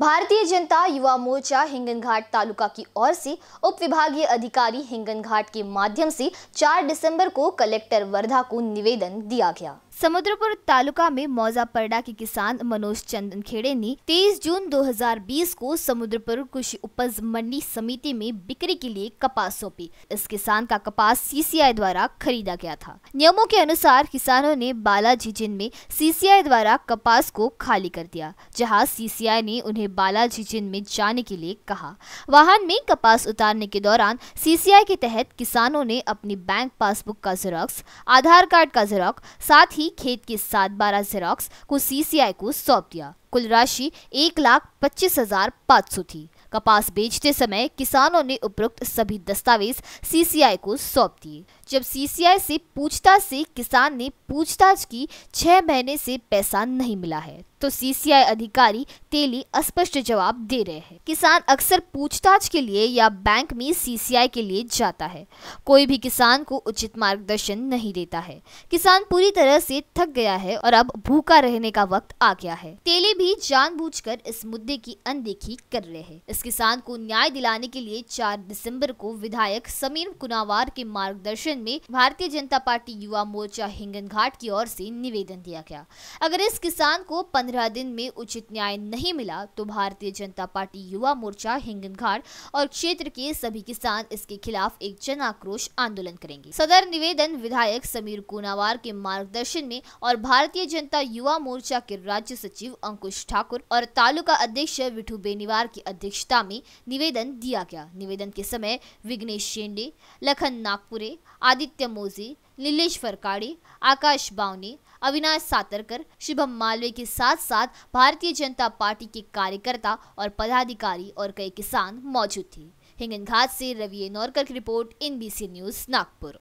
भारतीय जनता युवा मोर्चा हिंगन घाट तालुका की ओर से उप विभागीय अधिकारी हिंगन घाट के माध्यम से 4 दिसंबर को कलेक्टर वर्धा को निवेदन दिया गया समुद्रपुर तालुका में मौजा परडा के किसान मनोज चंदन खेड़े ने 23 जून 2020 को समुद्रपुर कृषि उपज मंडी समिति में बिक्री के लिए कपास सौंपी इस किसान का कपास सीसीआई द्वारा खरीदा गया था नियमों के अनुसार किसानों ने बालाजी जिन में सीसीआई द्वारा कपास को खाली कर दिया जहाँ सीसीआई ने उन्हें बालाजी जिन में जाने के लिए कहा वाहन में कपास उतारने के दौरान सीसीआई के तहत किसानों ने अपनी बैंक पासबुक का जेरोक्स आधार कार्ड का जेरोक्स साथ ही खेत के साथ बारह जेरोक्स को सीसीआई को सौंप दिया कुल राशि एक लाख पच्चीस हजार पाँच सौ थी कपास बेचते समय किसानों ने उपरोक्त सभी दस्तावेज सीसीआई को सौंप दिए जब सीसीआई से पूछताछ से किसान ने पूछताछ की छह महीने से पैसा नहीं मिला है तो सीसीआई अधिकारी तेली स्पष्ट जवाब दे रहे हैं किसान अक्सर पूछताछ के लिए या बैंक में सीसीआई के लिए जाता है कोई भी किसान को उचित मार्गदर्शन नहीं देता है किसान पूरी तरह से थक गया है और अब भूखा रहने का वक्त आ गया है तेली भी जानबूझकर इस मुद्दे की अनदेखी कर रहे हैं इस किसान को न्याय दिलाने के लिए चार दिसम्बर को विधायक समीर कुनावार के मार्गदर्शन सम्मेलन में भारतीय जनता पार्टी युवा मोर्चा हिंगन घाट की ओर से निवेदन दिया गया अगर इस किसान को पंद्रह दिन में उचित न्याय नहीं मिला तो भारतीय जनता पार्टी युवा मोर्चा हिंगन घाट और क्षेत्र के सभी किसान इसके खिलाफ एक जन आक्रोश आंदोलन करेंगे सदर निवेदन विधायक समीर कोनावार के मार्गदर्शन में और भारतीय जनता युवा मोर्चा के राज्य सचिव अंकुश ठाकुर और तालुका अध्यक्ष विठू बेनीवार की अध्यक्षता में निवेदन दिया गया निवेदन के समय विघ्नेश शेंडे लखन नागपुरे आदित्य मोजी नीलेश फरकाड़ी आकाश बावनी अविनाश सातरकर शुभम मालवे के साथ साथ भारतीय जनता पार्टी के कार्यकर्ता और पदाधिकारी और कई किसान मौजूद थे हिंगन घाट से रवि नौरकर की रिपोर्ट एनबीसी न्यूज नागपुर